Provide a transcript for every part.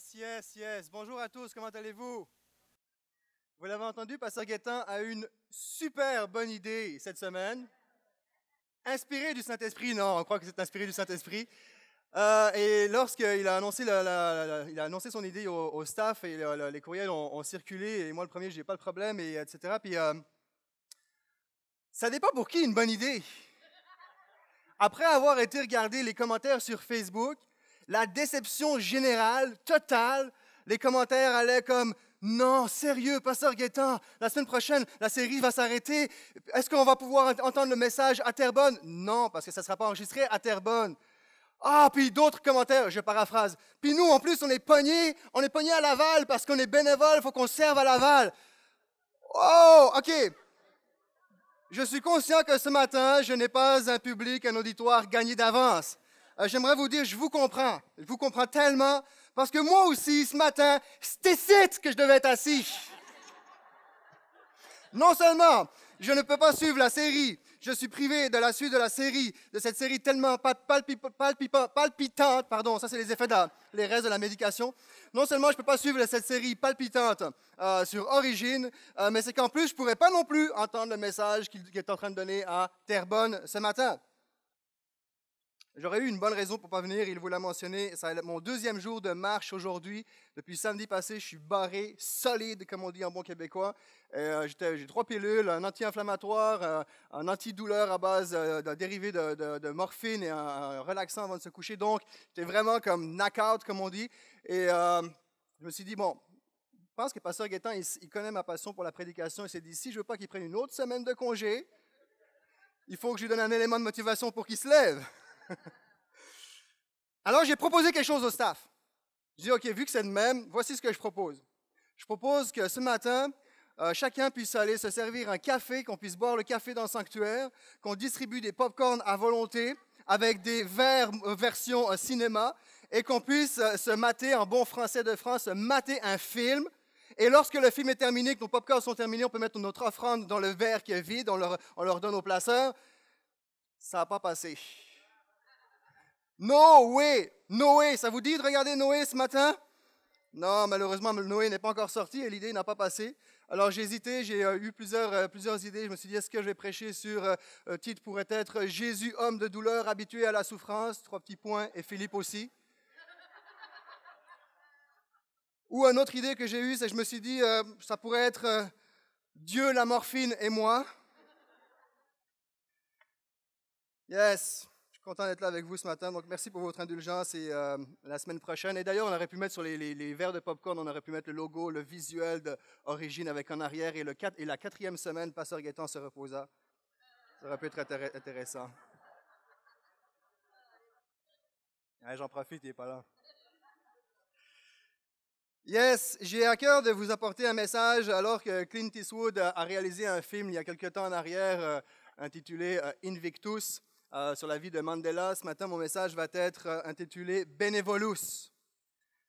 Yes, yes, yes. Bonjour à tous, comment allez-vous? Vous l'avez entendu, Pasteur Guettin a une super bonne idée cette semaine. Inspiré du Saint-Esprit, non, on croit que c'est inspiré du Saint-Esprit. Euh, et lorsqu'il a, annoncé il a annoncé son idée au, staff, et les courriels ont, circulé, et moi le premier, j'ai pas le problème, et etc. Puis, ça euh, ça dépend pour qui une bonne idée. Après avoir été regarder les commentaires sur Facebook, la déception générale, totale. Les commentaires allaient comme non, sérieux, pasteur Gaétan, la semaine prochaine, la série va s'arrêter. Est-ce qu'on va pouvoir entendre le message à Terrebonne? Non, parce que ça ne sera pas enregistré à Terrebonne. Ah, puis d'autres commentaires, je paraphrase. Puis nous, en plus, on est pognés, on est pognés à Laval parce qu'on est bénévole, il faut qu'on serve à Laval. Oh, OK. Je suis conscient que ce matin, je n'ai pas un public, un auditoire gagné d'avance. Euh, j'aimerais vous dire, je vous comprends. Je vous comprends tellement parce que moi aussi, ce matin, c'était c'est que je devais être assis. Non seulement je ne peux pas suivre la série, je suis privé de la suite de la série, de cette série tellement palpitante, pardon, ça c'est les effets de la, les restes de la médication. Non seulement je ne peux pas suivre cette série palpitante euh, sur Origine, euh, mais c'est qu'en plus je ne pourrais pas non plus entendre le message qu'il est en train de donner à Terrebonne ce matin. J'aurais eu une bonne raison pour pas venir, il vous l'a mentionné. C'est mon deuxième jour de marche aujourd'hui. Depuis samedi passé, je suis barré, solide, comme on dit en bon québécois. Euh, j'ai trois pilules, un anti-inflammatoire, un euh, un antidouleur à base euh, d'un dérivé de, morphine et un, relaxant avant de se coucher. Donc, j'étais vraiment comme knock-out comme on dit. Et je me suis dit, bon, je pense que Pasteur Guétin, il, connaît ma passion pour la prédication. Il s'est dit, si je veux pas qu'il prenne une autre semaine de congé, il faut que je lui donne un élément de motivation pour qu'il se lève. Alors, j'ai proposé quelque chose au staff. J'ai dit, OK, vu que c'est le même, voici ce que je propose. Je propose que ce matin, euh, chacun puisse aller se servir un café, qu'on puisse boire le café dans le sanctuaire, qu'on distribue des pop-corns à volonté avec des verres euh, version euh, cinéma et qu'on puisse se mater, en bon français de France, se mater un film. Et lorsque le film est terminé, que nos pop-corns sont terminés, on peut mettre notre offrande dans le verre qui est vide, on leur, on leur donne au placeur. Ça n'a pas passé. Noé, Noé, ça vous dit de regarder Noé ce matin Non, malheureusement, Noé n'est pas encore sorti et l'idée n'a pas passé. Alors j'ai hésité, j'ai euh, eu plusieurs, euh, plusieurs idées. Je me suis dit, est-ce que je vais prêcher sur, euh, euh titre pourrait être Jésus, homme de douleur, habitué à la souffrance, trois petits points, et Philippe aussi. Ou une autre idée que j'ai eue, c'est que je me suis dit, ça pourrait être Dieu, la morphine et moi. Yes content d'être là avec vous ce matin. Donc, merci pour votre indulgence et euh, la semaine prochaine. Et d'ailleurs, on aurait pu mettre sur les, verres de popcorn, on aurait pu mettre le logo, le visuel d'origine avec en arrière. Et, le, et la quatrième semaine, Pasteur Gaétan se reposa. Ça aurait pu être intéressant. Hein, j'en profite, il n'est pas là. Yes, j'ai à cœur de vous apporter un message alors que Clint Eastwood a réalisé un film il y a quelque temps en arrière euh, intitulé euh, Invictus. Euh, sur la vie de Mandela. Ce matin, mon message va être euh, intitulé Benevolus.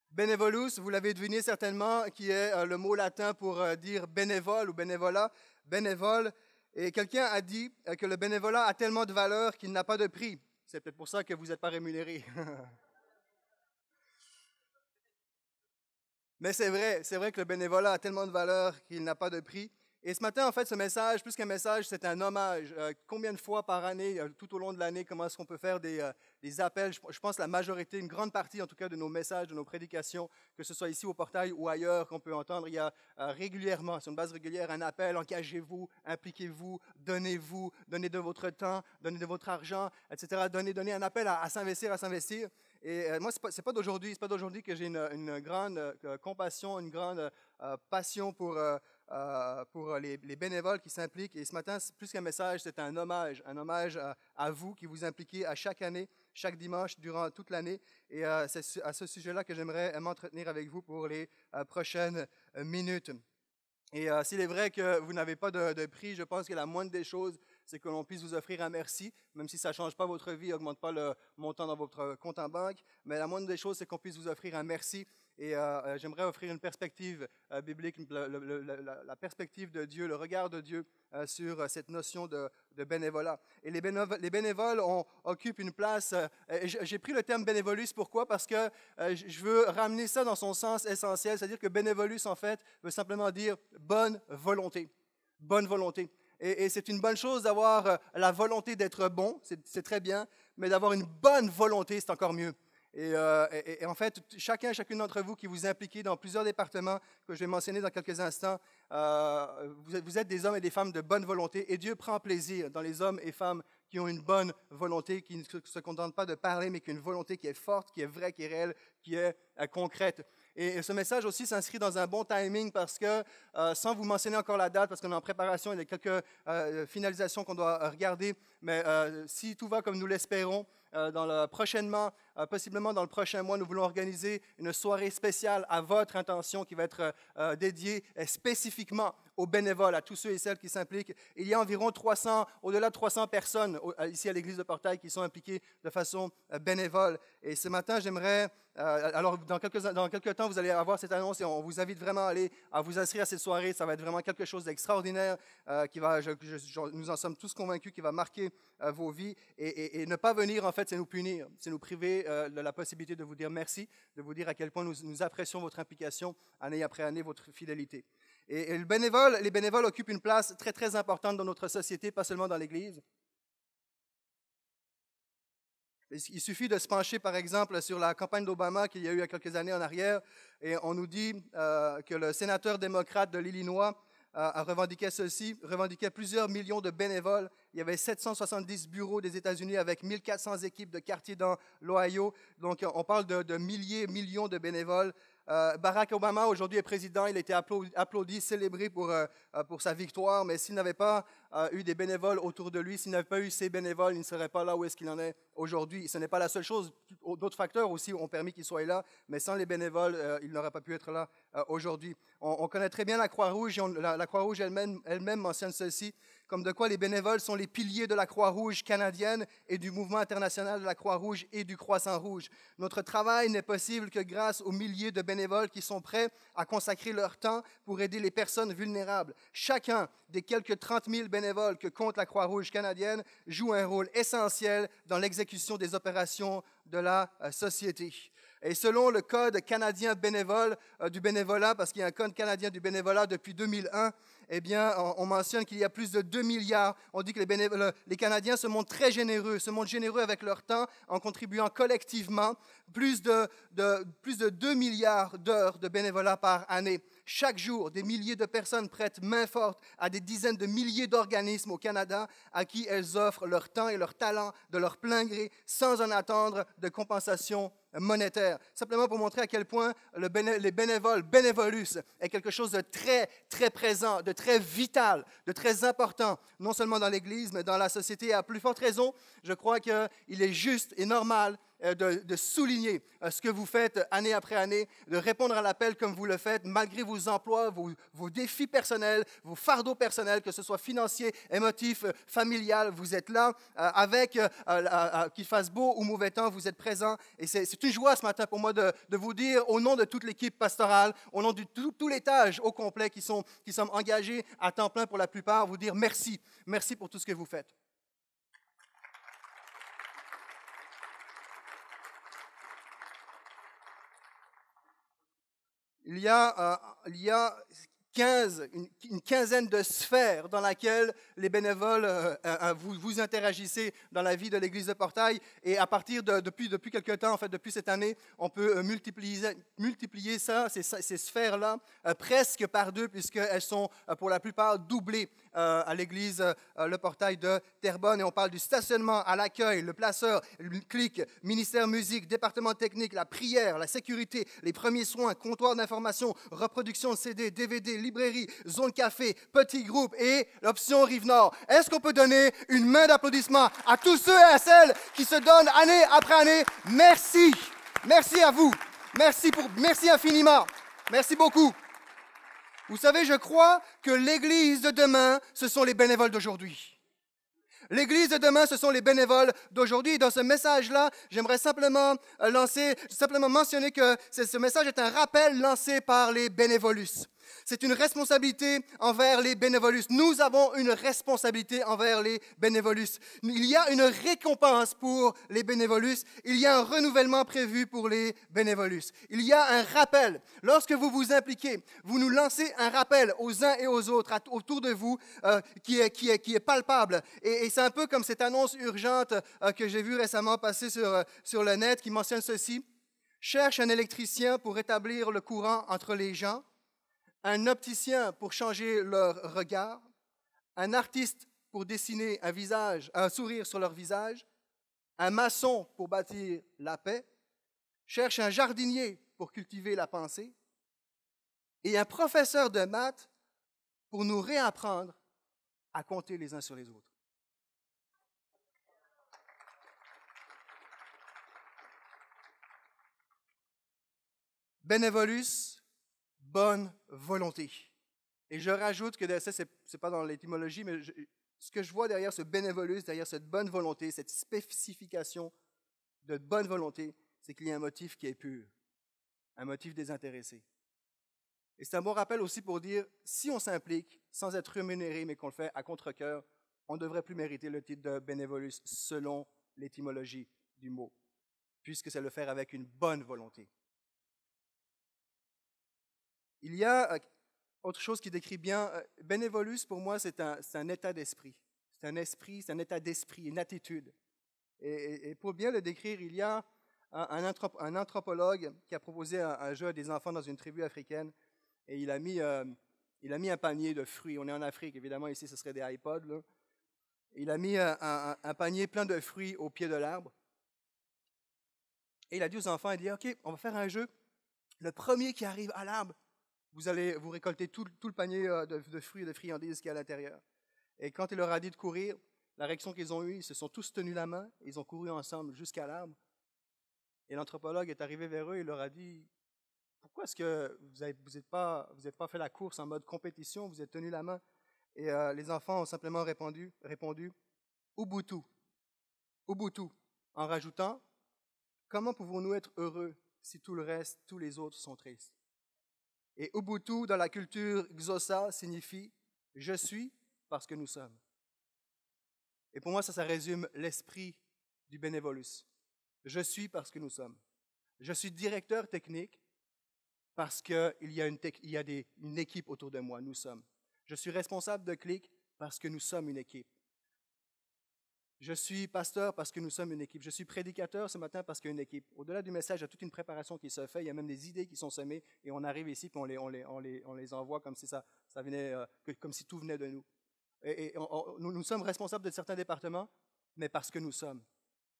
Benevolus, vous l'avez deviné certainement, qui est euh, le mot latin pour dire bénévole ou bénévolat, bénévole. Et quelqu'un a dit que le bénévolat a tellement de valeur qu'il n'a pas de prix. C'est peut-être pour ça que vous n'êtes pas rémunéré. Mais c'est vrai, c'est vrai que le bénévolat a tellement de valeur qu'il n'a pas de prix. Et ce matin, en fait, ce message, plus qu'un message, c'est un hommage. Euh, combien de fois par année, euh, tout au long de l'année, comment est-ce qu'on peut faire des, euh, appels je, pense la majorité, une grande partie en tout cas de nos messages, de nos prédications, que ce soit ici au portail ou ailleurs, qu'on peut entendre, il y a régulièrement, sur une base régulière, un appel, engagez-vous, impliquez-vous, donnez-vous, donnez de votre temps, donnez de votre argent, etc. Donnez, donnez un appel à, s'investir, à s'investir. Et moi, ce n'est pas, d'aujourd'hui, pas d'aujourd'hui que j'ai une, grande compassion, une grande passion pour euh, pour euh, les, bénévoles qui s'impliquent. Et ce matin, plus qu'un message, c'est un hommage, un hommage euh, à, vous qui vous impliquez à chaque année, chaque dimanche, durant toute l'année. Et c'est à ce sujet-là que j'aimerais m'entretenir avec vous pour les prochaines minutes. Et s'il est vrai que vous n'avez pas de, prix, je pense que la moindre des choses, c'est que l'on puisse vous offrir un merci, même si ça ne change pas votre vie, augmente pas le montant dans votre compte en banque. Mais la moindre des choses, c'est qu'on puisse vous offrir un merci et euh, euh, j'aimerais offrir une perspective euh, biblique, la, perspective de Dieu, le regard de Dieu sur cette notion de, bénévolat. Et les, bénévoles, occupent une place. J'ai pris le terme bénévolus, pourquoi Parce que je veux ramener ça dans son sens essentiel, c'est-à-dire que bénévolus, en fait, veut simplement dire bonne volonté. Bonne volonté. et c'est une bonne chose d'avoir la volonté d'être bon, c'est très bien, mais d'avoir une bonne volonté, c'est encore mieux. Euh, et, en fait, chacun, chacune d'entre vous qui vous impliquez dans plusieurs départements que je vais mentionner dans quelques instants, euh, vous, êtes, des hommes et des femmes de bonne volonté. Et Dieu prend plaisir dans les hommes et femmes qui ont une bonne volonté, qui ne se, contentent pas de parler, mais qui ont une volonté qui est forte, qui est vraie, qui est réelle, qui est euh, concrète. et, ce message aussi s'inscrit dans un bon timing parce que, sans vous mentionner encore la date, parce qu'on est en préparation, il y a quelques finalisations qu'on doit regarder, mais euh, si tout va comme nous l'espérons, euh, dans le, prochainement, euh, possiblement dans le prochain mois, nous voulons organiser une soirée spéciale à votre intention qui va être dédiée spécifiquement aux bénévoles, à tous ceux et celles qui s'impliquent. Il y a environ 300, au-delà de 300 personnes ici à l'église de Portail qui sont impliquées de façon bénévole. Et ce matin, j'aimerais, alors dans quelques, temps, vous allez avoir cette annonce et on vous invite vraiment à aller vous inscrire à cette soirée. Ça va être vraiment quelque chose d'extraordinaire qui va, nous en sommes tous convaincus, qui va marquer euh, vos vies et, ne pas venir, en fait, c'est nous punir, c'est nous priver euh, de la possibilité de vous dire merci, de vous dire à quel point nous, apprécions votre implication année après année, votre fidélité. Et, les bénévoles occupent une place très, très importante dans notre société, pas seulement dans l'Église. Il suffit de se pencher, par exemple, sur la campagne d'Obama qu'il y a eu il y a quelques années en arrière, et on nous dit euh, que le sénateur démocrate de l'Illinois a revendiqué ceci, revendiquait plusieurs millions de bénévoles. Il y avait 770 bureaux des États-Unis avec 1400 équipes de quartier dans l'Ohio. Donc, on parle de, milliers, millions de bénévoles. Euh, Barack Obama, aujourd'hui, est président. Il a été applaudi, célébré euh, pour sa victoire. Mais s'il n'avait pas a eu des bénévoles autour de lui. S'il n'avait pas eu ces bénévoles, il ne serait pas là où est-ce qu'il en est aujourd'hui. Ce n'est pas la seule chose. D'autres facteurs aussi ont permis qu'il soit là, mais sans les bénévoles, euh, il n'aurait pas pu être là euh, aujourd'hui. On, connaît très bien la Croix-Rouge. La, la Croix-Rouge elle-même mentionne ceci, comme de quoi les bénévoles sont les piliers de la Croix-Rouge canadienne et du mouvement international de la Croix-Rouge et du Croissant-Rouge. Notre travail n'est possible que grâce aux milliers de bénévoles qui sont prêts à consacrer leur temps pour aider les personnes vulnérables. Chacun des quelques 30 000 bénévoles que compte la Croix-Rouge canadienne joue un rôle essentiel dans l'exécution des opérations de la euh, société. Et selon le Code canadien bénévole euh, du bénévolat, parce qu'il y a un Code canadien du bénévolat depuis 2001, eh bien, on, mentionne qu'il y a plus de 2 milliards. On dit que les, Canadiens se montrent très généreux, se montrent généreux avec leur temps en contribuant collectivement plus de, plus de 2 milliards d'heures de bénévolat par année. Chaque jour, des milliers de personnes prêtent main forte à des dizaines de milliers d'organismes au Canada à qui elles offrent leur temps et leur talent de leur plein gré sans en attendre de compensation monétaire, simplement pour montrer à quel point le les bénévoles, bénévolus, est quelque chose de très, très présent, de très vital, de très important, non seulement dans l'Église, mais dans la société. Et à plus forte raison, je crois qu'il est juste et normal euh, de, souligner euh, ce que vous faites année après année, de répondre à l'appel comme vous le faites, malgré vos emplois, vos, défis personnels, vos fardeaux personnels, que ce soit financier, émotif, euh, familial, vous êtes là avec, qu'il fasse beau ou mauvais temps, vous êtes présent. Et c'est une joie ce matin pour moi de, vous dire, au nom de toute l'équipe pastorale, au nom de tout, tout l'étage au complet qui, sont, qui engagés à temps plein pour la plupart, vous dire merci. Merci pour tout ce que vous faites. il y a, euh, une, quinzaine de sphères dans lesquelles les bénévoles, euh, euh, vous, interagissez dans la vie de l'Église de Portail. Et à partir de, depuis, depuis quelques temps, en fait, depuis cette année, on peut multiplier, ces sphères-là, presque par deux, puisqu'elles sont pour la plupart doublées euh, à l'église, euh, le portail de Terrebonne, et on parle du stationnement à l'accueil, le placeur, le clic, ministère musique, département technique, la prière, la sécurité, les premiers soins, comptoir d'information, reproduction CD, DVD, librairie, zone café, petit groupe et l'option Rive-Nord. Est-ce qu'on peut donner une main d'applaudissement à tous ceux et à celles qui se donnent année après année? Merci! Merci à vous! Merci, pour, merci infiniment. Merci beaucoup. Vous savez, je crois que l'Église de demain, ce sont les bénévoles d'aujourd'hui. L'Église de demain, ce sont les bénévoles d'aujourd'hui. Dans ce message-là, j'aimerais simplement euh, lancer, simplement mentionner que ce message est un rappel lancé par les bénévolus. C'est une responsabilité envers les bénévolus. Nous avons une responsabilité envers les bénévolus. Il y a une récompense pour les bénévolus. Il y a un renouvellement prévu pour les bénévolus. Il y a un rappel. Lorsque vous vous impliquez, vous nous lancez un rappel aux uns et aux autres autour de vous euh, qui, est, qui, est, palpable. Et, c'est un peu comme cette annonce urgente euh, que j'ai vue récemment passer sur, euh, sur le net qui mentionne ceci. Cherche un électricien pour rétablir le courant entre les gens un opticien pour changer leur regard, un artiste pour dessiner un visage, un sourire sur leur visage, un maçon pour bâtir la paix, cherche un jardinier pour cultiver la pensée, et un professeur de maths pour nous réapprendre à compter les uns sur les autres. Benevolus, bonne volonté. Et je rajoute que ça, ce n'est pas dans l'étymologie, mais ce que je vois derrière ce bénévolus, derrière cette bonne volonté, cette spécification de bonne volonté, c'est qu'il y a un motif qui est pur, un motif désintéressé. Et c'est un bon rappel aussi pour dire, si on s'implique sans être rémunéré, mais qu'on le fait à contre-cœur, on ne devrait plus mériter le titre de bénévolus selon l'étymologie du mot, puisque c'est le faire avec une bonne volonté. Il y a euh, autre chose qui décrit bien, euh, bénévolus pour moi c'est un, état d'esprit. C'est un esprit, c'est un état d'esprit, une attitude. Et, pour bien le décrire, il y a un, anthropologue qui a proposé un, jeu à des enfants dans une tribu africaine et il a mis, euh, il a mis un panier de fruits. On est en Afrique, évidemment, ici ce serait des iPods. Il a mis un, un panier plein de fruits au pied de l'arbre. Et il a dit aux enfants, il dit, OK, on va faire un jeu. Le premier qui arrive à l'arbre, vous allez vous récolter tout, le panier euh, de, fruits et de friandises qu'il y a à l'intérieur. Et quand il leur a dit de courir, la réaction qu'ils ont eue, ils se sont tous tenus la main, ils ont couru ensemble jusqu'à l'arbre. Et l'anthropologue est arrivé vers eux et leur a dit Pourquoi est-ce que vous n'avez pas, fait la course en mode compétition, vous êtes tenu la main Et euh, les enfants ont simplement répondu, répondu Ubuntu. Ubuntu, en rajoutant Comment pouvons-nous être heureux si tout le reste, tous les autres sont tristes et Ubuntu, dans la culture Xhosa, signifie je suis parce que nous sommes. Et pour moi, ça, résume l'esprit du bénévolus. Je suis parce que nous sommes. Je suis directeur technique parce qu'il y a, une, équipe autour de moi, nous sommes. Je suis responsable de clic parce que nous sommes une équipe. Je suis pasteur parce que nous sommes une équipe. Je suis prédicateur ce matin parce qu'il y a une équipe. Au-delà du message, il y a toute une préparation qui se fait. Il y a même des idées qui sont semées et on arrive ici et on les, on les, on les, on les envoie comme si ça, ça venait, euh, comme si tout venait de nous. Et, nous, nous sommes responsables de certains départements, mais parce que nous sommes.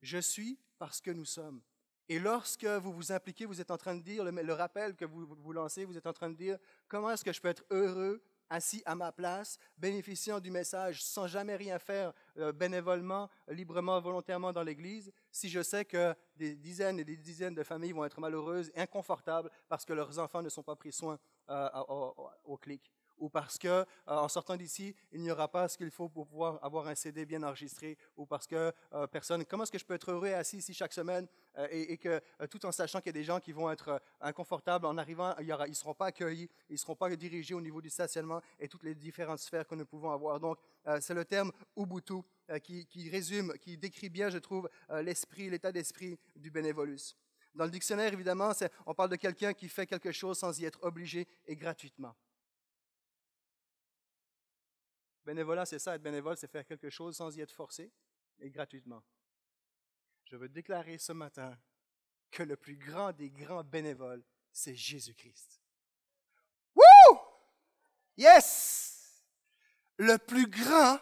Je suis parce que nous sommes. Et lorsque vous vous impliquez, vous êtes en train de dire, le, rappel que vous, vous lancez, vous êtes en train de dire, comment est-ce que je peux être heureux assis à ma place, bénéficiant du message sans jamais rien faire euh, bénévolement, librement, volontairement dans l'Église, si je sais que des dizaines et des dizaines de familles vont être malheureuses, inconfortables, parce que leurs enfants ne sont pas pris soin euh, au, au clic ou parce que euh, en sortant d'ici, il n'y aura pas ce qu'il faut pour pouvoir avoir un CD bien enregistré, ou parce que euh, personne. Comment est-ce que je peux être heureux assis ici chaque semaine euh, et, que tout en sachant qu'il y a des gens qui vont être inconfortables en arrivant, il y aura, ils ne seront pas accueillis, ils ne seront pas dirigés au niveau du stationnement et toutes les différentes sphères que nous pouvons avoir. Donc, c'est le terme Ubuntu qui, qui, résume, qui décrit bien, je trouve, l'esprit, l'état d'esprit du bénévolus. Dans le dictionnaire, évidemment, on parle de quelqu'un qui fait quelque chose sans y être obligé et gratuitement. Bénévolat, c'est ça, être bénévole, c'est faire quelque chose sans y être forcé et gratuitement. Je veux déclarer ce matin que le plus grand des grands bénévoles, c'est Jésus-Christ. Wouh! Yes! Le plus grand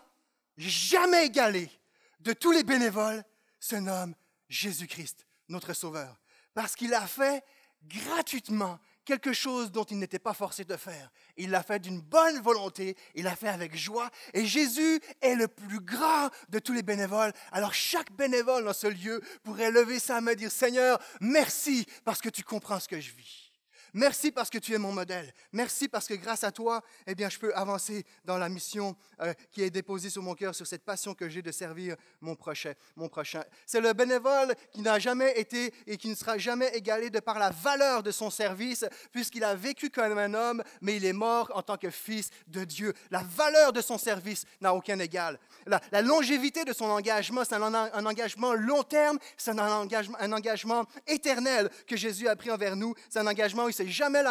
jamais égalé de tous les bénévoles se nomme Jésus-Christ, notre Sauveur, parce qu'il a fait gratuitement quelque chose dont il n'était pas forcé de faire. Il l'a fait d'une bonne volonté, il l'a fait avec joie, et Jésus est le plus grand de tous les bénévoles. Alors chaque bénévole dans ce lieu pourrait lever sa main et dire, Seigneur, merci parce que tu comprends ce que je vis. Merci parce que tu es mon modèle. Merci parce que grâce à toi, eh bien, je peux avancer dans la mission euh, qui est déposée sur mon cœur, sur cette passion que j'ai de servir mon prochain. Mon prochain. C'est le bénévole qui n'a jamais été et qui ne sera jamais égalé de par la valeur de son service, puisqu'il a vécu comme un homme, mais il est mort en tant que fils de Dieu. La valeur de son service n'a aucun égal. La, longévité de son engagement, c'est un, engagement long terme, c'est un engagement, un engagement éternel que Jésus a pris envers nous. C'est un engagement où euh, il jamais,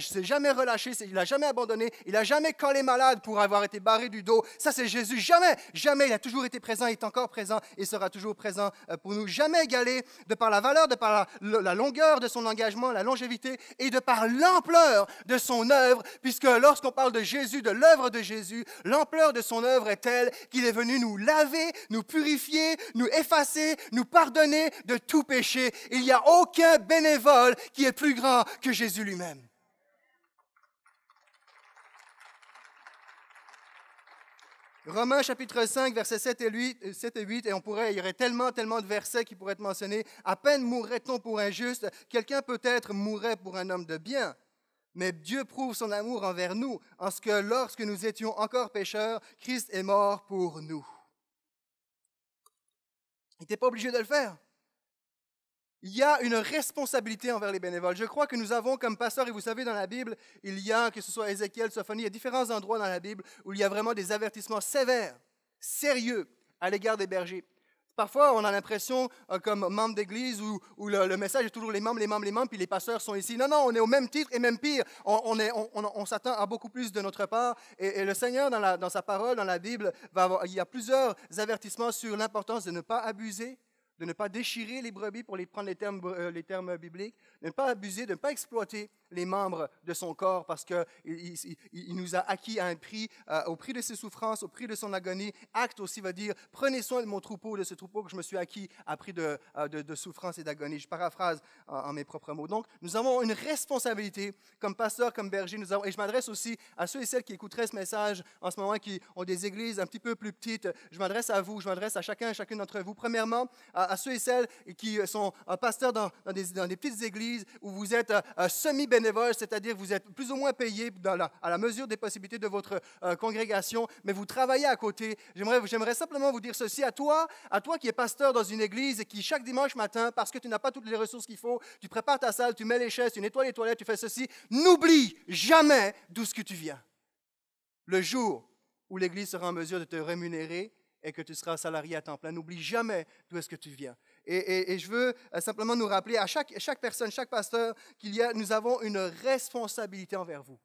s'est jamais, relâché, il n'a jamais abandonné, il n'a jamais collé malade pour avoir été barré du dos. Ça, c'est Jésus. Jamais, jamais. Il a toujours été présent, il est encore présent, il sera toujours présent euh, pour nous. Jamais égalé de par la valeur, de par la, la longueur de son engagement, la longévité et de par l'ampleur de son œuvre, puisque lorsqu'on parle de Jésus, de l'œuvre de Jésus, l'ampleur de son œuvre est telle qu'il est venu nous laver, nous purifier, nous effacer, nous pardonner de tout péché. Il n'y a aucun bénévole qui est plus grand que Jésus lui-même. Romains chapitre 5, versets 7 et, 8, euh, et et on pourrait, il y aurait tellement, tellement de versets qui pourraient être mentionnés. À peine mourrait-on pour un juste, quelqu'un peut-être mourrait pour un homme de bien. Mais Dieu prouve son amour envers nous, en ce que lorsque nous étions encore pécheurs, Christ est mort pour nous. Il n'était pas obligé de le faire. Il y a une responsabilité envers les bénévoles. Je crois que nous avons comme pasteurs, et vous savez, dans la Bible, il y a, que ce soit Ézéchiel, Sophonie, il y a différents endroits dans la Bible où il y a vraiment des avertissements sévères, sérieux à l'égard des bergers. Parfois, on a l'impression, euh, comme membre d'église, où, le, message est toujours les membres, les membres, les membres, puis les pasteurs sont ici. Non, non, on est au même titre et même pire. On, est, on, s'attend à beaucoup plus de notre part. Et, le Seigneur, dans, dans, sa parole, dans la Bible, il y a plusieurs avertissements sur l'importance de ne pas abuser, de ne pas déchirer les brebis pour les prendre les termes, euh, les termes bibliques, de ne pas abuser, de ne pas exploiter, les membres de son corps parce qu'il il, nous a acquis à un prix, euh, au prix de ses souffrances, au prix de son agonie. Acte aussi veut dire, prenez soin de mon troupeau, de ce troupeau que je me suis acquis à prix de, euh, souffrance et d'agonie. Je paraphrase en, mes propres mots. Donc, nous avons une responsabilité comme pasteur, comme berger. Nous avons, et je m'adresse aussi à ceux et celles qui écouteraient ce message en ce moment, qui ont des églises un petit peu plus petites. Je m'adresse à vous, je m'adresse à chacun et chacune d'entre vous. Premièrement, à, ceux et celles qui sont euh, pasteurs dans, dans, des, dans petites églises où vous êtes semi-berger c'est-à-dire vous êtes plus ou moins payé à la mesure des possibilités de votre euh, congrégation, mais vous travaillez à côté. J'aimerais simplement vous dire ceci à toi, à toi qui es pasteur dans une église et qui chaque dimanche matin, parce que tu n'as pas toutes les ressources qu'il faut, tu prépares ta salle, tu mets les chaises, tu nettoies les toilettes, tu fais ceci, n'oublie jamais d'où ce que tu viens. Le jour où l'église sera en mesure de te rémunérer et que tu seras salarié à temps plein, n'oublie jamais d'où est-ce que tu viens. Et, je veux euh, simplement nous rappeler à chaque, personne, chaque pasteur, qu'il y a, nous avons une responsabilité envers vous.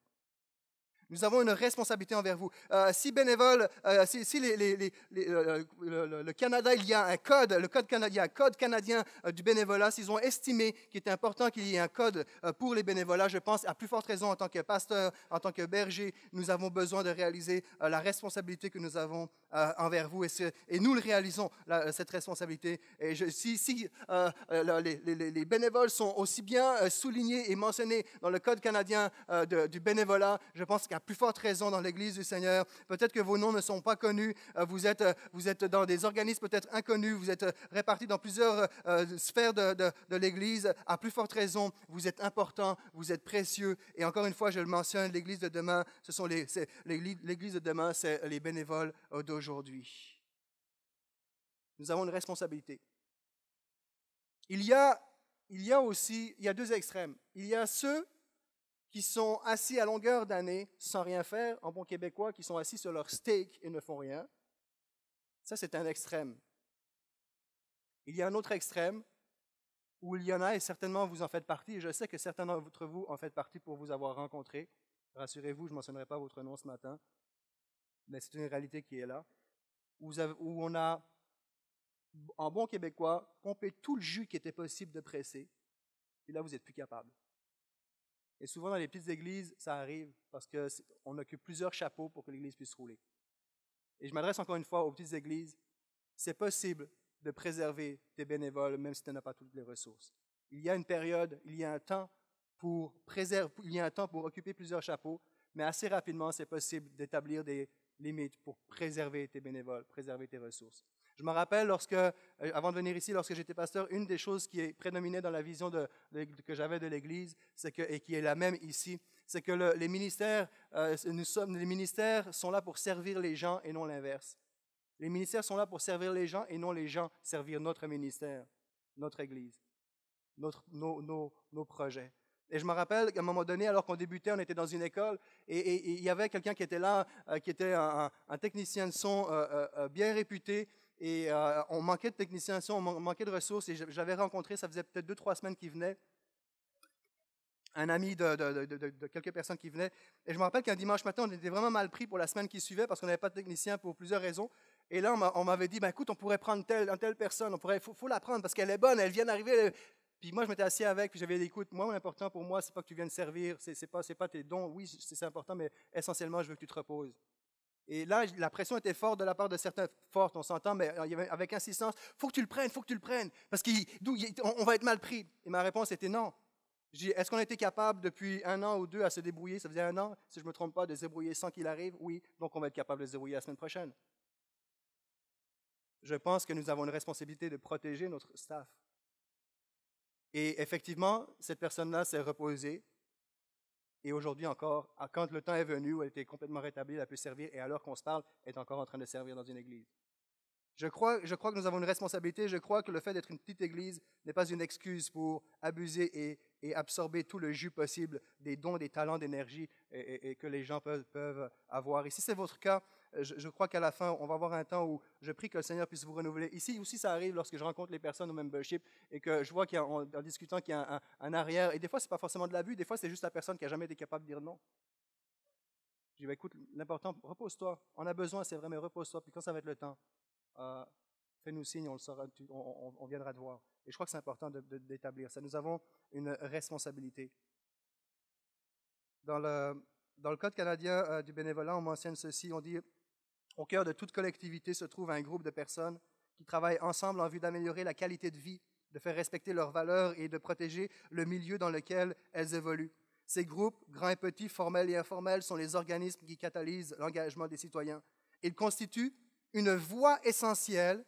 Nous avons une responsabilité envers vous. Euh, si bénévole, si, le, Canada, il y a un code, le code canadien, code canadien euh, du bénévolat, s'ils ont estimé qu'il était important qu'il y ait un code pour les bénévolats, je pense à plus forte raison en tant que pasteur, en tant que berger, nous avons besoin de réaliser la responsabilité que nous avons euh, envers vous. Et, et, nous le réalisons, cette responsabilité. Et si, si euh, euh, les, bénévoles sont aussi bien soulignés et mentionnés dans le Code canadien du bénévolat, je pense qu'à plus forte raison dans l'Église du Seigneur, peut-être que vos noms ne sont pas connus, vous êtes, vous êtes dans des organismes peut-être inconnus, vous êtes répartis dans plusieurs sphères de, l'Église. À plus forte raison, vous êtes important, vous êtes précieux. Et encore une fois, je le mentionne, l'Église de demain, ce sont les, l'Église de demain, c'est les bénévoles d'aujourd'hui aujourd'hui. Nous avons une responsabilité. Il y a, il y a aussi, deux extrêmes. Il y a ceux qui sont assis à longueur d'année sans rien faire, en bon québécois, qui sont assis sur leur steak et ne font rien. Ça, c'est un extrême. Il y a un autre extrême où il y en a, et certainement vous en faites partie, et je sais que certains d'entre vous en faites partie pour vous avoir rencontré. Rassurez-vous, je ne mentionnerai pas votre nom ce matin, mais ben, c'est une réalité qui est là, où, on a, en bon québécois, pompé tout le jus qui était possible de presser, et là, vous n'êtes plus capable. Et souvent, dans les petites églises, ça arrive parce qu'on occupe plusieurs chapeaux pour que l'église puisse rouler. Et je m'adresse encore une fois aux petites églises. C'est possible de préserver tes bénévoles, même si tu n'as pas toutes les ressources. Il y a une période, il y a un temps pour préserver, il y a un temps pour occuper plusieurs chapeaux, mais assez rapidement, c'est possible d'établir des limite pour préserver tes bénévoles, préserver tes ressources. Je me rappelle lorsque, euh, avant de venir ici, lorsque j'étais pasteur, une des choses qui est prédominée dans la vision que j'avais de l'Église, et qui est la même ici, c'est que les ministères, euh, nous sommes, les ministères sont là pour servir les gens et non l'inverse. Les ministères sont là pour servir les gens et non les gens servir notre ministère, notre Église, notre, nos, nos, nos projets. Et je me rappelle qu'à un moment donné, alors qu'on débutait, on était dans une école et il y avait quelqu'un qui était là, euh, qui était un, technicien de son euh, euh, bien réputé. Et on manquait de technicien de son, on manquait de ressources. Et j'avais rencontré, ça faisait peut-être deux, trois semaines qu'il venait, un ami de, quelques personnes qui venaient. Et je me rappelle qu'un dimanche matin, on était vraiment mal pris pour la semaine qui suivait parce qu'on n'avait pas de technicien pour plusieurs raisons. Et là, on m'avait dit, ben, écoute, on pourrait prendre telle, telle personne, on faut, la prendre parce qu'elle est bonne, elle vient d'arriver. Puis moi, je m'étais assis avec, puis j'avais dit, moi, l'important pour moi, c'est pas que tu viennes servir, c'est, c'est, pas, pas tes dons. Oui, c'est, important, mais essentiellement, je veux que tu te reposes. Et là, la pression était forte de la part de certains, forte, on s'entend, mais euh, avec insistance, faut que tu le prennes, faut que tu le prennes, parce qu'on va être mal pris. Et ma réponse était non. J'ai est-ce qu'on a été capable depuis un an ou deux à se débrouiller Ça faisait un an, si je ne me trompe pas, de se débrouiller sans qu'il arrive Oui, donc on va être capable de se débrouiller la semaine prochaine. Je pense que nous avons une responsabilité de protéger notre staff. Et effectivement, cette personne-là s'est reposée. Et aujourd'hui encore, quand le temps est venu où elle était complètement rétablie, elle a pu servir. Et alors qu'on se parle, elle est encore en train de servir dans une église. Je crois, que nous avons une responsabilité. Je crois que le fait d'être une petite église n'est pas une excuse pour abuser et, absorber tout le jus possible des dons, des talents, d'énergie que les gens peuvent avoir. Et si c'est votre cas, je, crois qu'à la fin, on va avoir un temps où je prie que le Seigneur puisse vous renouveler. Ici aussi, ça arrive lorsque je rencontre les personnes au membership et que je vois qu'en discutant qu'il y a un, arrière. Et des fois, ce n'est pas forcément de la vue. des fois, c'est juste la personne qui n'a jamais été capable de dire non. Je dis, bah, écoute, l'important, repose-toi. On a besoin, c'est vrai, mais repose-toi. Puis quand ça va être le temps, euh, fais-nous signe, on, on, viendra te voir. Et je crois que c'est important d'établir ça. Nous avons une responsabilité. Dans le, Code canadien euh, du bénévolat, on mentionne ceci, on dit au cœur de toute collectivité se trouve un groupe de personnes qui travaillent ensemble en vue d'améliorer la qualité de vie, de faire respecter leurs valeurs et de protéger le milieu dans lequel elles évoluent. Ces groupes, grands et petits, formels et informels, sont les organismes qui catalysent l'engagement des citoyens. Ils constituent une voie essentielle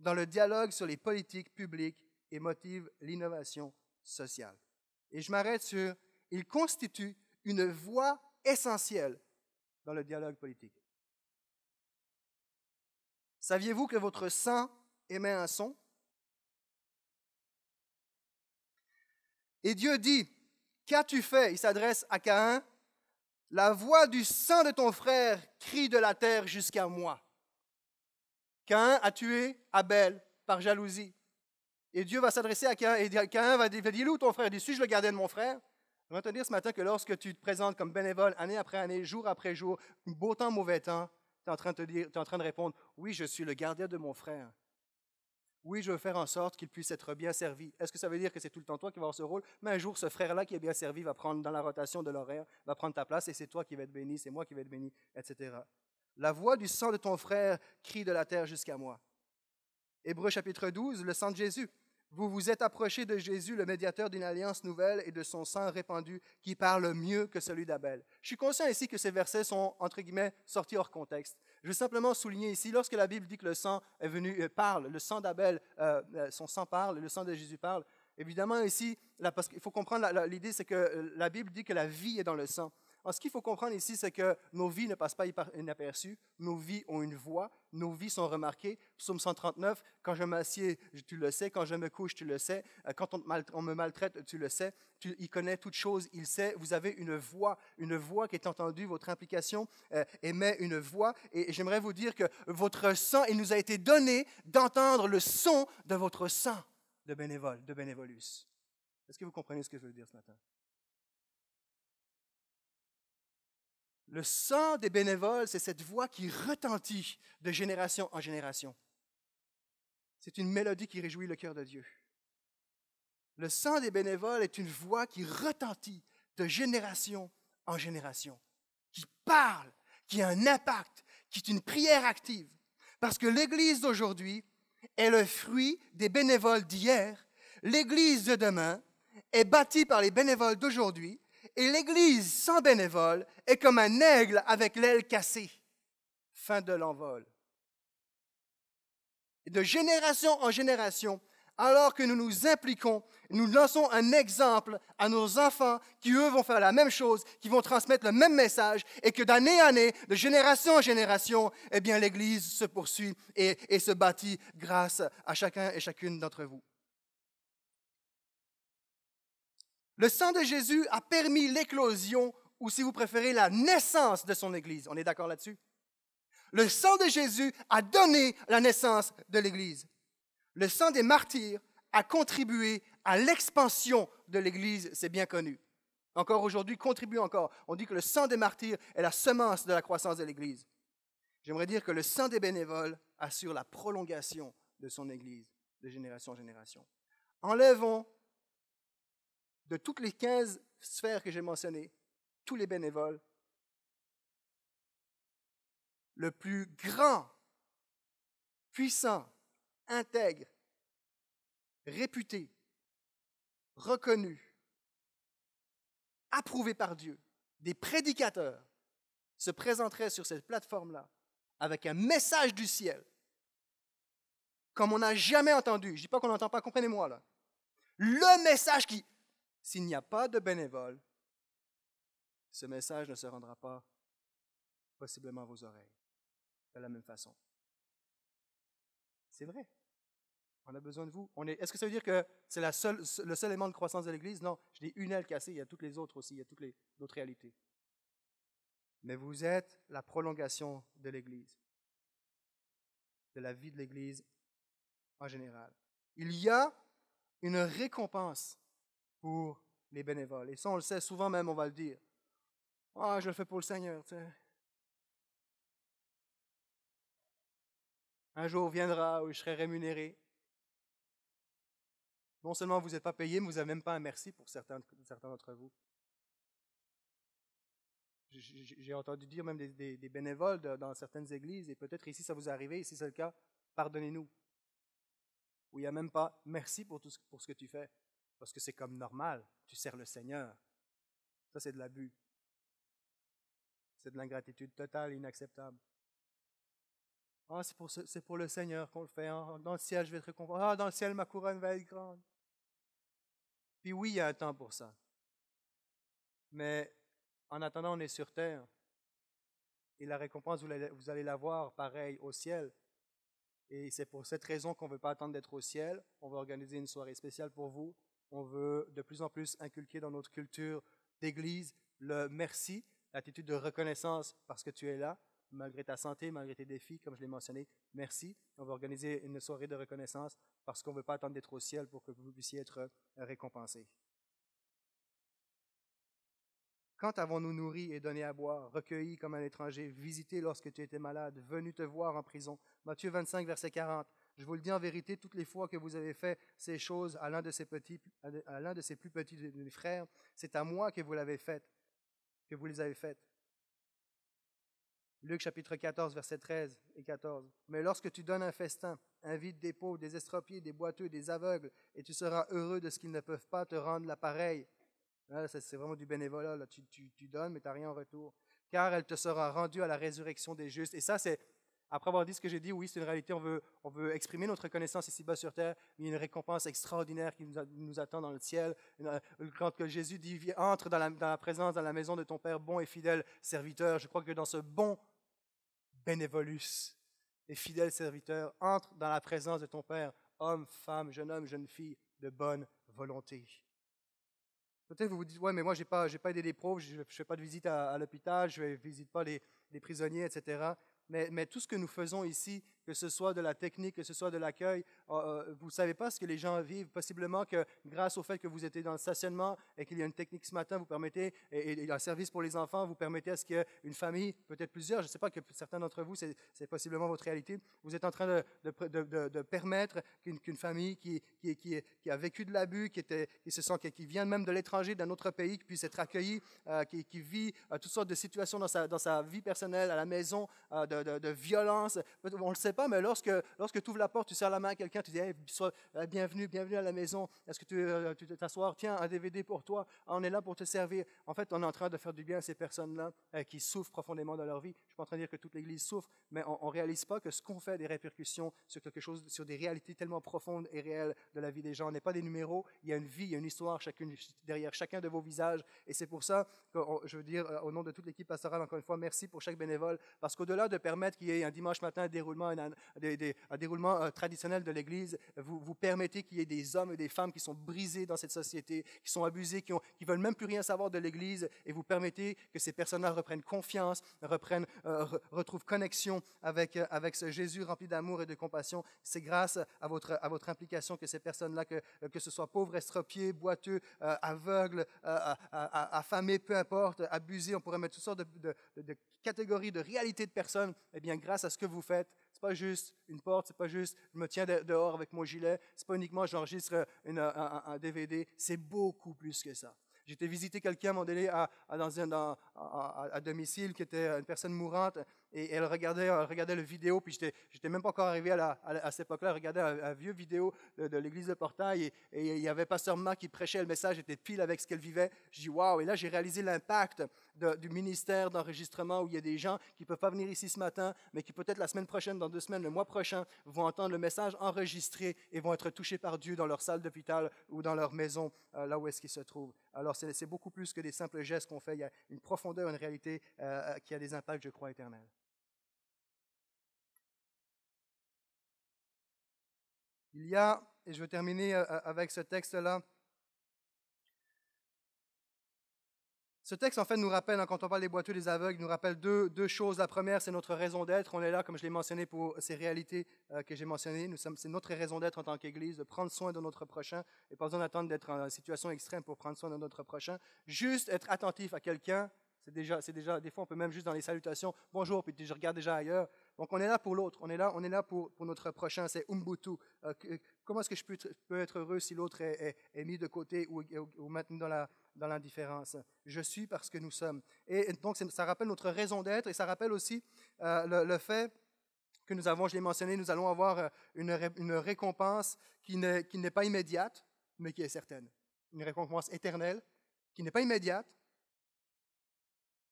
dans le dialogue sur les politiques publiques et motivent l'innovation sociale. Et je m'arrête sur, ils constituent une voie essentielle dans le dialogue politique. Saviez-vous que votre sein émet un son Et Dieu dit, Qu'as-tu fait Il s'adresse à Caïn. La voix du sang de ton frère crie de la terre jusqu'à moi. Caïn a tué Abel par jalousie. Et Dieu va s'adresser à Caïn et Caïn va dire, il est où ton frère Il dit, suis-je le gardien de mon frère Je vais te dire ce matin que lorsque tu te présentes comme bénévole année après année, jour après jour, beau temps, mauvais temps, tu es, en train de répondre, oui, je suis le gardien de mon frère. Oui, je veux faire en sorte qu'il puisse être bien servi. Est-ce que ça veut dire que c'est tout le temps toi qui vas avoir ce rôle Mais un jour, ce frère-là qui est bien servi va prendre dans la rotation de l'horaire, va prendre ta place et c'est toi qui vas être béni, c'est moi qui vais être béni, etc. La voix du sang de ton frère crie de la terre jusqu'à moi. Hébreu chapitre 12, le sang de Jésus. Vous vous êtes approché de Jésus, le médiateur d'une alliance nouvelle et de son sang répandu qui parle mieux que celui d'Abel. Je suis conscient ici que ces versets sont, entre guillemets, sortis hors contexte. Je veux simplement souligner ici, lorsque la Bible dit que le sang est venu, euh, parle, le sang d'Abel, euh, euh, son sang parle, le sang de Jésus parle, évidemment ici, parce qu'il faut comprendre, l'idée c'est que la Bible dit que la vie est dans le sang. Ah, ce qu'il faut comprendre ici, c'est que nos vies ne passent pas inaperçues, nos vies ont une voix, nos vies sont remarquées. Psaume 139, quand je m'assieds, tu le sais, quand je me couche, tu le sais, euh, quand on, me maltraite, tu le sais, il connaît toutes choses, il sait, vous avez une voix, une voix qui est entendue, votre implication euh, émet une voix, et j'aimerais vous dire que votre sang, il nous a été donné d'entendre le son de votre sang de bénévole, de bénévolus. Est-ce que vous comprenez ce que je veux dire ce matin? Le sang des bénévoles, c'est cette voix qui retentit de génération en génération. C'est une mélodie qui réjouit le cœur de Dieu. Le sang des bénévoles est une voix qui retentit de génération en génération, qui parle, qui a un impact, qui est une prière active. Parce que l'Église d'aujourd'hui est le fruit des bénévoles d'hier. L'Église de demain est bâtie par les bénévoles d'aujourd'hui et l'Église sans bénévole est comme un aigle avec l'aile cassée. Fin de l'envol. De génération en génération, alors que nous nous impliquons, nous lançons un exemple à nos enfants qui, eux, vont faire la même chose, qui vont transmettre le même message, et que d'année en année, de génération en génération, eh bien, l'Église se poursuit et se bâtit grâce à chacun et chacune d'entre vous. Le sang de Jésus a permis l'éclosion, ou si vous préférez, la naissance de son Église. On est d'accord là-dessus? Le sang de Jésus a donné la naissance de l'Église. Le sang des martyrs a contribué à l'expansion de l'Église, c'est bien connu. Encore aujourd'hui, contribue encore. On dit que le sang des martyrs est la semence de la croissance de l'Église. J'aimerais dire que le sang des bénévoles assure la prolongation de son Église de génération en génération. Enlèvons de toutes les 15 sphères que j'ai mentionnées, tous les bénévoles, le plus grand, puissant, intègre, réputé, reconnu, approuvé par Dieu, des prédicateurs, se présenteraient sur cette plateforme-là avec un message du ciel, comme on n'a jamais entendu. Je ne dis pas qu'on n'entend pas, comprenez-moi là. Le message qui s'il n'y a pas de bénévoles, ce message ne se rendra pas possiblement à vos oreilles de la même façon. C'est vrai. On a besoin de vous. Est-ce que ça veut dire que c'est le seul élément de croissance de l'Église? Non, je dis une aile cassée, il y a toutes les autres aussi, il y a toutes les autres réalités. Mais vous êtes la prolongation de l'Église, de la vie de l'Église en général. Il y a une récompense pour les bénévoles. Et ça, on le sait souvent même, on va le dire. Ah, je le fais pour le Seigneur, Un jour viendra où je serai rémunéré. Non seulement vous n'êtes pas payé, mais vous n'avez même pas un merci pour certains, certains d'entre vous. J'ai entendu dire même des, bénévoles dans certaines églises, et peut-être ici ça vous est arrivé, et si c'est le cas, pardonnez-nous. Où il n'y a même pas merci pour, tout pour ce que tu fais parce que c'est comme normal, tu sers le Seigneur. Ça, c'est de l'abus. C'est de l'ingratitude totale, inacceptable. Ah, c'est pour, le Seigneur qu'on le fait. Ah, dans le ciel, je vais être. récompenser. Ah, dans le ciel, ma couronne va être grande. Puis oui, il y a un temps pour ça. Mais en attendant, on est sur terre. Et la récompense, vous, allez, vous allez la voir pareil au ciel. Et c'est pour cette raison qu'on ne veut pas attendre d'être au ciel. On va organiser une soirée spéciale pour vous. On veut de plus en plus inculquer dans notre culture d'église le merci, l'attitude de reconnaissance parce que tu es là, malgré ta santé, malgré tes défis, comme je l'ai mentionné. Merci. On va organiser une soirée de reconnaissance parce qu'on ne veut pas attendre d'être au ciel pour que vous puissiez être euh, récompensé Quand avons-nous nourri et donné à boire, recueilli comme un étranger, visité lorsque tu étais malade, venu te voir en prison Matthieu 25, verset 40. Je vous le dis en vérité, toutes les fois que vous avez fait ces choses à l'un de ces petits, à l'un de ces plus petits de mes frères, c'est à moi que vous l'avez fait, que vous les avez faites. Luc chapitre 14, versets 13 et 14. Mais lorsque tu donnes un festin, invite des pauvres, des estropiés, des boiteux, des aveugles, et tu seras heureux de ce qu'ils ne peuvent pas te rendre l'appareil. Hein, c'est vraiment du bénévolat. Tu, donnes, mais tu n'as rien en retour. Car elle te sera rendue à la résurrection des justes. Et ça, c'est après avoir dit ce que j'ai dit, oui, c'est une réalité, on veut, on veut exprimer notre connaissance ici-bas sur terre, mais il y a une récompense extraordinaire qui nous, nous attend dans le ciel. Euh, quand Jésus dit, entre dans la, présence, dans la maison de ton Père, bon et fidèle serviteur, je crois que dans ce bon bénévolus et fidèle serviteur, entre dans la présence de ton Père, homme, femme, jeune homme, jeune fille, de bonne volonté. Peut-être vous vous dites, ouais, mais moi, je n'ai pas, pas aidé les pauvres, je ne fais pas de visite à, l'hôpital, je ne visite pas les prisonniers, etc mais, tout ce que nous faisons ici que ce soit de la technique, que ce soit de l'accueil. Euh, euh, vous ne savez pas ce que les gens vivent. Possiblement que grâce au fait que vous étiez dans le stationnement et qu'il y a une technique ce matin, vous permettez, et, un service pour les enfants, vous permettez à ce qu'une famille, peut-être plusieurs, je ne sais pas que certains d'entre vous, c'est possiblement votre réalité, vous êtes en train de, permettre qu'une famille qui, qui, a vécu de l'abus, qui, se sent, qui vient même de l'étranger, d'un autre pays, qui puisse être accueillie, euh, qui, vit toutes sortes de situations dans sa, dans sa vie personnelle, à la maison, de, de violence. On le sait pas, mais lorsque, lorsque tu ouvres la porte, tu sers la main à quelqu'un, tu dis euh, bienvenue, bienvenue à la maison, est-ce que tu euh, t'assois, tiens, un DVD pour toi, ah, on est là pour te servir. En fait, on est en train de faire du bien à ces personnes-là euh, qui souffrent profondément dans leur vie. Je suis pas en train de dire que toute l'Église souffre, mais on, ne réalise pas que ce qu'on fait a des répercussions sur quelque chose, sur des réalités tellement profondes et réelles de la vie des gens. On n'est pas des numéros, il y a une vie, il y a une histoire chacune, derrière chacun de vos visages. Et c'est pour ça que je veux dire, au nom de toute l'équipe pastorale, encore une fois, merci pour chaque bénévole, parce qu'au-delà de permettre qu'il y ait un dimanche matin un déroulement, un déroulement euh, traditionnel de l'Église, vous, vous permettez qu'il y ait des hommes et des femmes qui sont brisés dans cette société, qui sont abusés, qui, ont, qui veulent même plus rien savoir de l'Église, et vous permettez que ces personnes-là reprennent confiance, reprennent, euh, retrouvent connexion avec, euh, avec ce Jésus rempli d'amour et de compassion. C'est grâce à votre, à votre implication que ces personnes-là, que, que ce soit pauvres, estropiés, boiteux, aveugles, affamés, peu importe, abusés, on pourrait mettre toutes sortes de, catégories, de réalités de personnes, eh bien, grâce à ce que vous faites, pas juste une porte, c'est pas juste je me tiens dehors avec mon gilet, c'est pas uniquement j'enregistre un, DVD, c'est beaucoup plus que ça. J'étais visiter quelqu'un à un à, domicile qui était une personne mourante et elle regardait, euh, regardait le vidéo, puis j'étais, j'étais même pas encore arrivé à, à, cette époque-là, elle regardait un, vieux vidéo de, l'église de Portail, et, il y avait Pasteur Ma qui prêchait le message, était pile avec ce qu'elle vivait. Je dis, waouh! Et là, j'ai réalisé l'impact du ministère d'enregistrement où il y a des gens qui peuvent pas venir ici ce matin, mais qui peut-être la semaine prochaine, dans deux semaines, le mois prochain, vont entendre le message enregistré et vont être touchés par Dieu dans leur salle d'hôpital ou dans leur maison, euh, là où est-ce qu'ils se trouvent. Alors, c'est, c'est beaucoup plus que des simples gestes qu'on fait. Il y a une profondeur, une réalité euh, qui a des impacts, je crois, éternels. Il y a, et je veux terminer euh, euh, avec ce texte-là, ce texte en fait nous rappelle, hein, quand on parle des boiteux, des aveugles, nous rappelle deux, choses. La première, c'est notre raison d'être. On est là, comme je l'ai mentionné, pour ces réalités euh, que j'ai mentionnées. c'est notre raison d'être en tant qu'Église, de prendre soin de notre prochain, et pas besoin d'attendre d'être en situation extrême pour prendre soin de notre prochain. Juste être attentif à quelqu'un, c'est déjà, c'est déjà, des fois, on peut même juste dans les salutations, bonjour, puis je regarde déjà ailleurs. Donc on est là pour l'autre, on est là, on est là pour, notre prochain, c'est Umbutu. Euh, comment est-ce que je peux, être heureux si l'autre est, mis de côté ou, maintenu dans l'indifférence. Je suis parce que nous sommes. Et donc, ça rappelle notre raison d'être et ça rappelle aussi euh, le, fait que nous avons, je l'ai mentionné, nous allons avoir euh, une, récompense qui n'est pas immédiate, mais qui est certaine. Une récompense éternelle qui n'est pas immédiate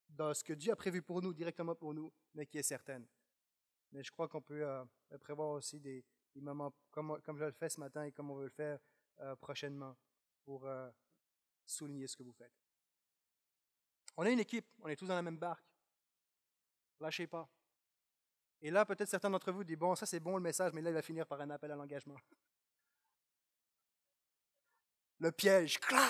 dans ce que Dieu a prévu pour nous, directement pour nous, mais qui est certaine mais je crois qu'on peut euh, prévoir aussi des, moments comme, je le fais ce matin et comme on veut le faire euh, prochainement pour euh, souligner ce que vous faites. On est une équipe, on est tous dans la même barque. Lâchez pas. Et là, peut-être certains d'entre vous disent, bon, ça c'est bon le message, mais là, il va finir par un appel à l'engagement. Le piège, clac!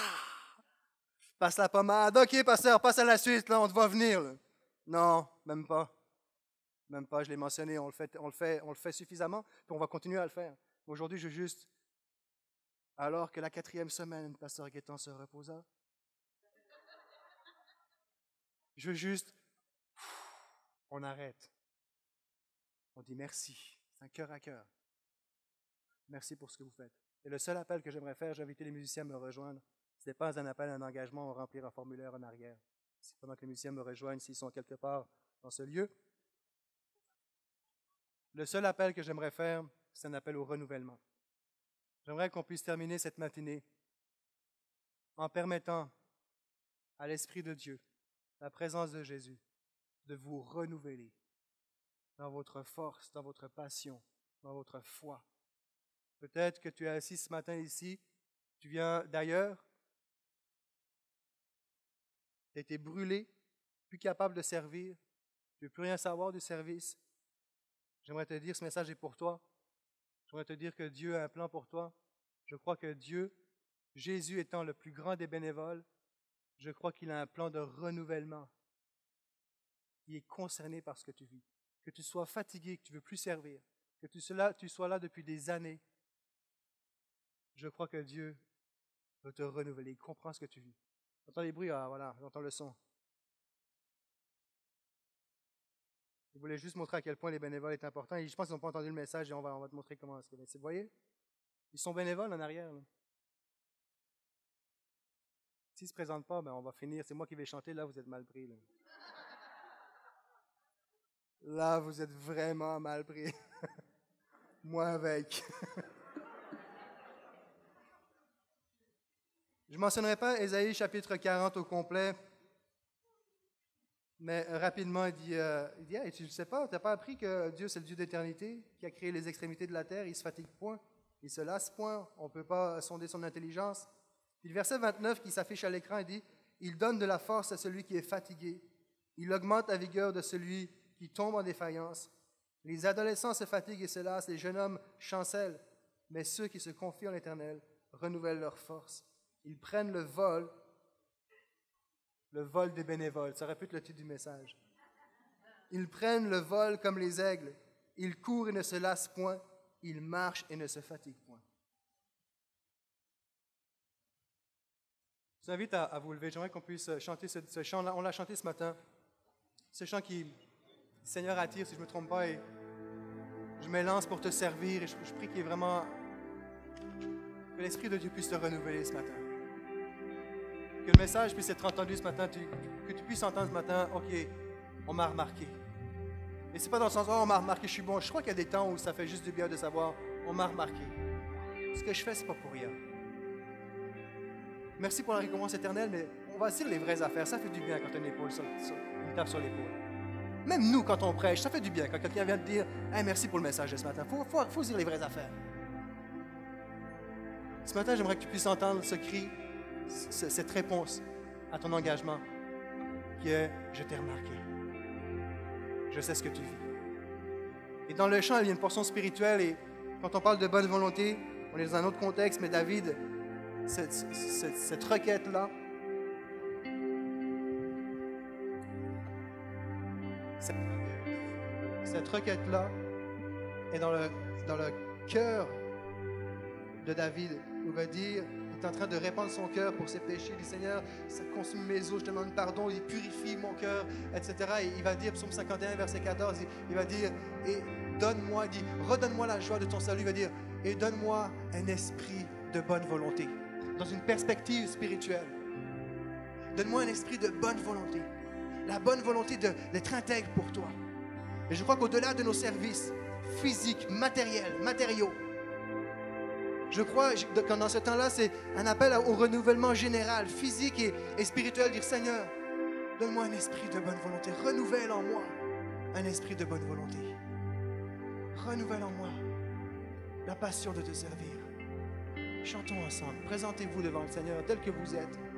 Passe la pommade, ok, pasteur, passe à la suite, là, on te va venir. Non, même pas même pas, je l'ai mentionné, on le, fait, on, le fait, on le fait suffisamment, puis on va continuer à le faire. Aujourd'hui, je juste, alors que la quatrième semaine, Pasteur Guétan se reposa, je veux juste, on arrête. On dit merci, c'est un cœur à cœur. Merci pour ce que vous faites. Et le seul appel que j'aimerais faire, j'invite les musiciens à me rejoindre. Ce n'est pas un appel, un engagement, on remplir un formulaire en arrière. C'est pendant que les musiciens me rejoignent, s'ils sont quelque part dans ce lieu, le seul appel que j'aimerais faire, c'est un appel au renouvellement. J'aimerais qu'on puisse terminer cette matinée en permettant à l'Esprit de Dieu, la présence de Jésus, de vous renouveler dans votre force, dans votre passion, dans votre foi. Peut-être que tu es assis ce matin ici, tu viens d'ailleurs, tu as été brûlé, plus capable de servir, tu ne veux plus rien savoir du service, J'aimerais te dire, ce message est pour toi. J'aimerais te dire que Dieu a un plan pour toi. Je crois que Dieu, Jésus étant le plus grand des bénévoles, je crois qu'il a un plan de renouvellement. Il est concerné par ce que tu vis. Que tu sois fatigué, que tu ne veux plus servir, que tu sois, là, tu sois là depuis des années. Je crois que Dieu veut te renouveler. Il comprend ce que tu vis. J'entends les bruits, ah voilà, j'entends le son. Je voulais juste montrer à quel point les bénévoles étaient importants. Et je pense qu'ils n'ont pas entendu le message et on va, va te montrer comment Vous voyez? Ils sont bénévoles en arrière. S'ils ne se présentent pas, ben on va finir. C'est moi qui vais chanter, là vous êtes mal pris. Là, vous êtes vraiment mal pris. moi avec. Je mentionnerai pas Esaïe, chapitre 40 au complet. Mais euh, rapidement, il dit, euh, il tu ne sais pas, tu n'as pas appris que Dieu, c'est le Dieu d'éternité, qui a créé les extrémités de la terre, il se fatigue point, il se lasse point, on ne peut pas euh, sonder son intelligence. Puis le verset 29 qui s'affiche à l'écran, il dit, il donne de la force à celui qui est fatigué, il augmente la vigueur de celui qui tombe en défaillance. Les adolescents se fatiguent et se lassent, les jeunes hommes chancellent, mais ceux qui se confient en l'Éternel renouvellent leur force. Ils prennent le vol le vol des bénévoles. Ça aurait pu être le titre du message. Ils prennent le vol comme les aigles. Ils courent et ne se lassent point. Ils marchent et ne se fatiguent point. Je vous invite à, vous lever. J'aimerais qu'on puisse chanter ce, chant. -là. On l'a chanté ce matin. Ce chant qui, Seigneur, attire, si je ne me trompe pas, et je m'élance pour te servir. Et je, prie qu'il est vraiment. que l'Esprit de Dieu puisse te renouveler ce matin. Que le message puisse être entendu ce matin, que tu puisses entendre ce matin, OK, on m'a remarqué. Et c'est pas dans le sens, oh, on m'a remarqué, je suis bon. Je crois qu'il y a des temps où ça fait juste du bien de savoir, on m'a remarqué. Ce que je fais, c'est pas pour rien. Merci pour la récompense éternelle, mais on va dire les vraies affaires. Ça fait du bien quand une épaule sur, une tape sur l'épaule. Même nous, quand on prêche, ça fait du bien quand quelqu'un vient te dire, hey, merci pour le message de ce matin. Il faut, faut dire les vraies affaires. Ce matin, j'aimerais que tu puisses entendre ce cri cette réponse à ton engagement qui est « je t'ai remarqué. Je sais ce que tu vis. Et dans le chant, il y a une portion spirituelle et quand on parle de bonne volonté, on est dans un autre contexte, mais David, cette, requête-là, cette, requête-là est dans le, dans cœur de David. Il va dire, est en train de répandre son cœur pour ses péchés. Il dit, Seigneur, ça consume mes eaux, je te demande pardon, il purifie mon cœur, etc. Et il va dire, psaume 51, verset 14, il, va dire, et donne-moi, dit, redonne-moi la joie de ton salut. Il va dire, et donne-moi un esprit de bonne volonté, dans une perspective spirituelle. Donne-moi un esprit de bonne volonté, la bonne volonté d'être intègre pour toi. Et je crois qu'au-delà de nos services physiques, matériels, matériaux, je crois que dans ce temps-là, c'est un appel au renouvellement général, physique et, spirituel, dire Seigneur, donne-moi un esprit de bonne volonté, renouvelle en moi un esprit de bonne volonté. Renouvelle en moi la passion de te servir. Chantons ensemble, présentez-vous devant le Seigneur tel que vous êtes.